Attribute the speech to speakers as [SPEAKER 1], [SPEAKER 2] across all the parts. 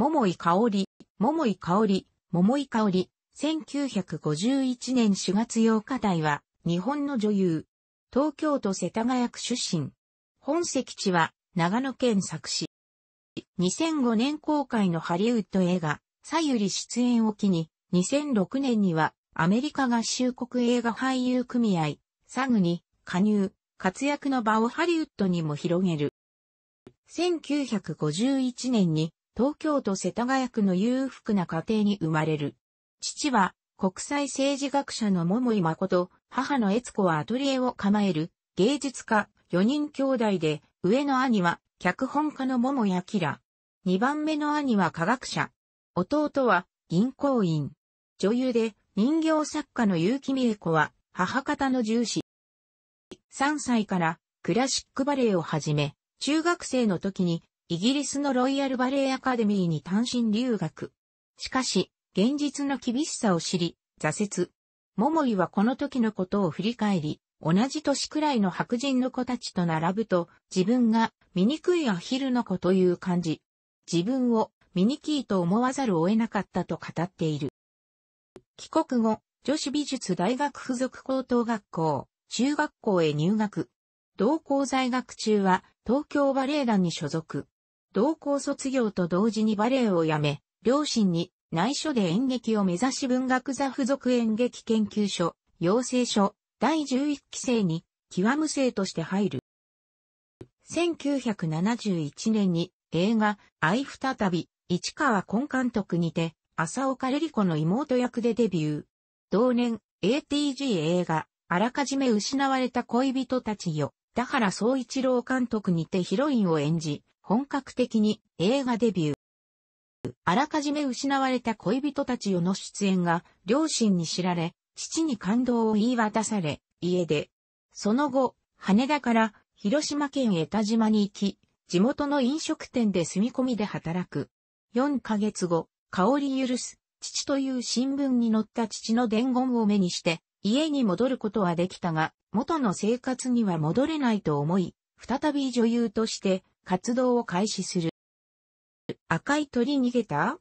[SPEAKER 1] 桃井香織、桃井香織、桃井香織、1951年4月8日台は、日本の女優。東京都世田谷区出身。本籍地は、長野県佐久市。2005年公開のハリウッド映画、さゆり出演を機に、2006年には、アメリカ合衆国映画俳優組合、サグに、加入、活躍の場をハリウッドにも広げる。1951年に東京都世田谷区の裕福な家庭に生まれる。父は国際政治学者の桃井誠、母の悦子はアトリエを構える芸術家4人兄弟で、上の兄は脚本家の桃井明。2番目の兄は科学者。弟は銀行員。女優で人形作家の結城美恵子は母方の重視。3歳からクラシックバレエを始め、中学生の時にイギリスのロイヤルバレエアカデミーに単身留学。しかし、現実の厳しさを知り、挫折。桃井はこの時のことを振り返り、同じ年くらいの白人の子たちと並ぶと、自分が醜いアヒルの子という感じ。自分を醜いと思わざるを得なかったと語っている。帰国後、女子美術大学附属高等学校、中学校へ入学。同校在学中は東京バレエ団に所属。同校卒業と同時にバレエをやめ、両親に内緒で演劇を目指し文学座付属演劇研究所、養成所、第11期生に、極無生として入る。1971年に映画、愛再び、市川根監督にて、浅岡レリ子の妹役でデビュー。同年、ATG 映画、あらかじめ失われた恋人たちよ、田原総一郎監督にてヒロインを演じ、本格的に映画デビュー。あらかじめ失われた恋人たちよの出演が両親に知られ、父に感動を言い渡され、家で。その後、羽田から広島県江田島に行き、地元の飲食店で住み込みで働く。4ヶ月後、香り許す、父という新聞に載った父の伝言を目にして、家に戻ることはできたが、元の生活には戻れないと思い、再び女優として活動を開始する。赤い鳥逃げた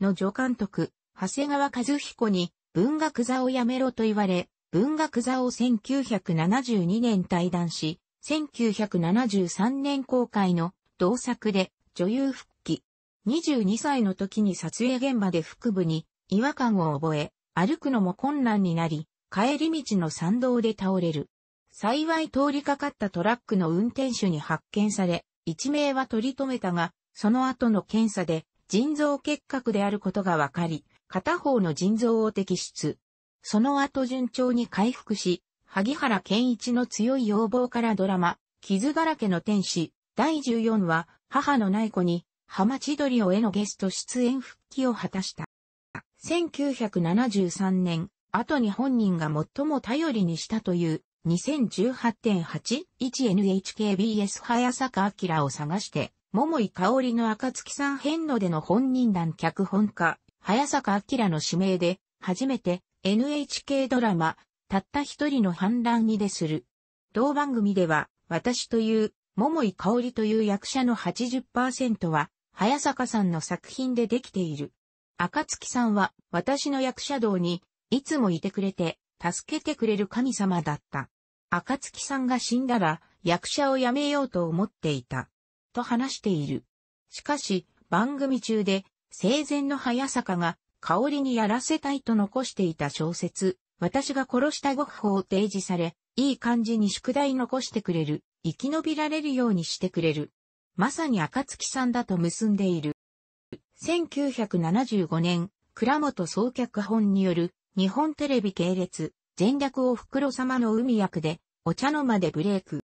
[SPEAKER 1] の助監督、長谷川和彦に文学座をやめろと言われ、文学座を1972年退団し、1973年公開の同作で女優復帰。22歳の時に撮影現場で腹部に違和感を覚え、歩くのも困難になり、帰り道の参道で倒れる。幸い通りかかったトラックの運転手に発見され、一命は取り留めたが、その後の検査で腎臓結核であることが分かり、片方の腎臓を摘出。その後順調に回復し、萩原健一の強い要望からドラマ、傷だらけの天使、第14話、母のない子に、浜千鳥をへのゲスト出演復帰を果たした。1973年、後に本人が最も頼りにしたという 2018.81NHKBS 早坂明を探して、桃井香織の暁さん編のでの本人団脚本家、早坂明の指名で、初めて NHK ドラマ、たった一人の反乱にでする。同番組では、私という、桃井香織という役者の80%は、早坂さんの作品でできている。暁さんは、私の役者道に、いつもいてくれて、助けてくれる神様だった。暁さんが死んだら役者を辞めようと思っていた。と話している。しかし、番組中で生前の早坂が香りにやらせたいと残していた小説、私が殺したごッホを提示され、いい感じに宿題残してくれる、生き延びられるようにしてくれる。まさに暁さんだと結んでいる。1975年、倉本総脚本による日本テレビ系列、全略お袋様の海役で、お茶の間でブレイク。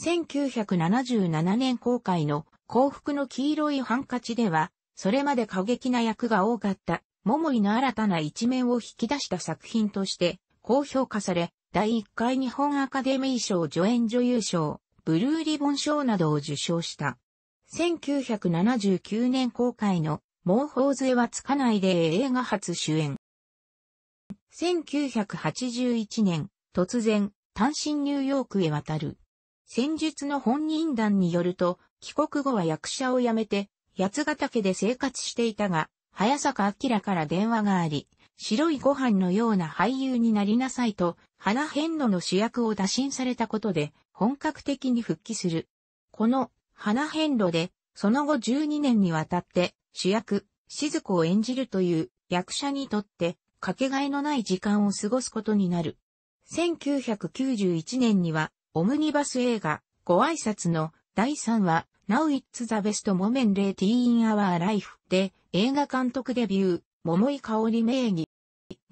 [SPEAKER 1] 1977年公開の幸福の黄色いハンカチでは、それまで過激な役が多かった、桃井の新たな一面を引き出した作品として、高評価され、第1回日本アカデミー賞助演女優賞、ブルーリボン賞などを受賞した。1979年公開の、もう頬杖はつかないで映画初主演。1981年、突然、単身ニューヨークへ渡る。戦術の本人団によると、帰国後は役者を辞めて、八ヶ岳で生活していたが、早坂明から電話があり、白いご飯のような俳優になりなさいと、花変路の主役を打診されたことで、本格的に復帰する。この、花変路で、その後12年にわたって、主役、子を演じるという役者にとって、かけがえのない時間を過ごすことになる。1991年には、オムニバス映画、ご挨拶の第3話、Now It's the Best Moment Late in Our Life で映画監督デビュー、桃井香織名義。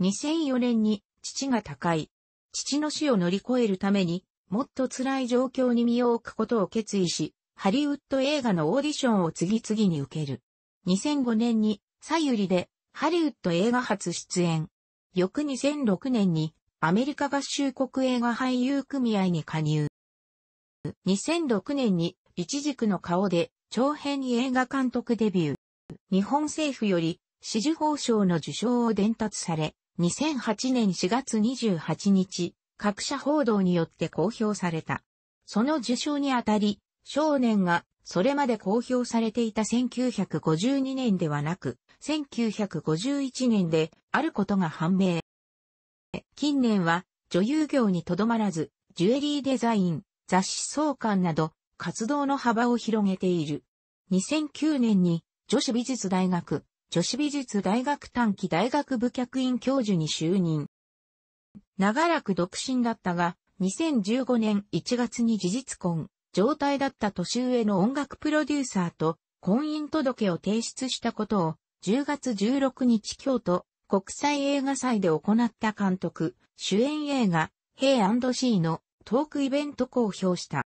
[SPEAKER 1] 2004年に父が高い。父の死を乗り越えるために、もっと辛い状況に身を置くことを決意し、ハリウッド映画のオーディションを次々に受ける。2005年に、さゆりでハリウッド映画初出演。翌2006年にアメリカ合衆国映画俳優組合に加入。2006年に一軸の顔で長編映画監督デビュー。日本政府より支持報奨の受賞を伝達され、2008年4月28日、各社報道によって公表された。その受賞にあたり、少年がそれまで公表されていた1952年ではなく、1951年であることが判明。近年は女優業にとどまらず、ジュエリーデザイン、雑誌創刊など活動の幅を広げている。2009年に女子美術大学、女子美術大学短期大学部客員教授に就任。長らく独身だったが、2015年1月に事実婚、状態だった年上の音楽プロデューサーと婚姻届を提出したことを10月16日京都国際映画祭で行った監督、主演映画、ヘイシ c のトークイベント公表した。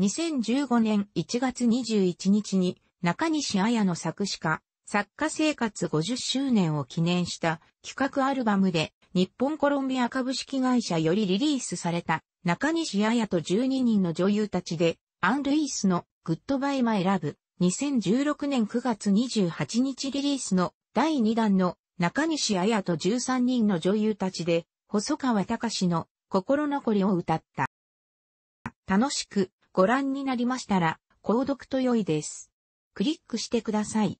[SPEAKER 1] 2015年1月21日に中西彩の作詞家、作家生活50周年を記念した企画アルバムで日本コロンビア株式会社よりリリースされた中西彩と12人の女優たちでアン・ルイスのグッドバイマ選ぶ2016年9月28日リリースの第2弾の中西彩と13人の女優たちで、細川隆の心残りを歌った。楽しくご覧になりましたら、購読と良いです。クリックしてください。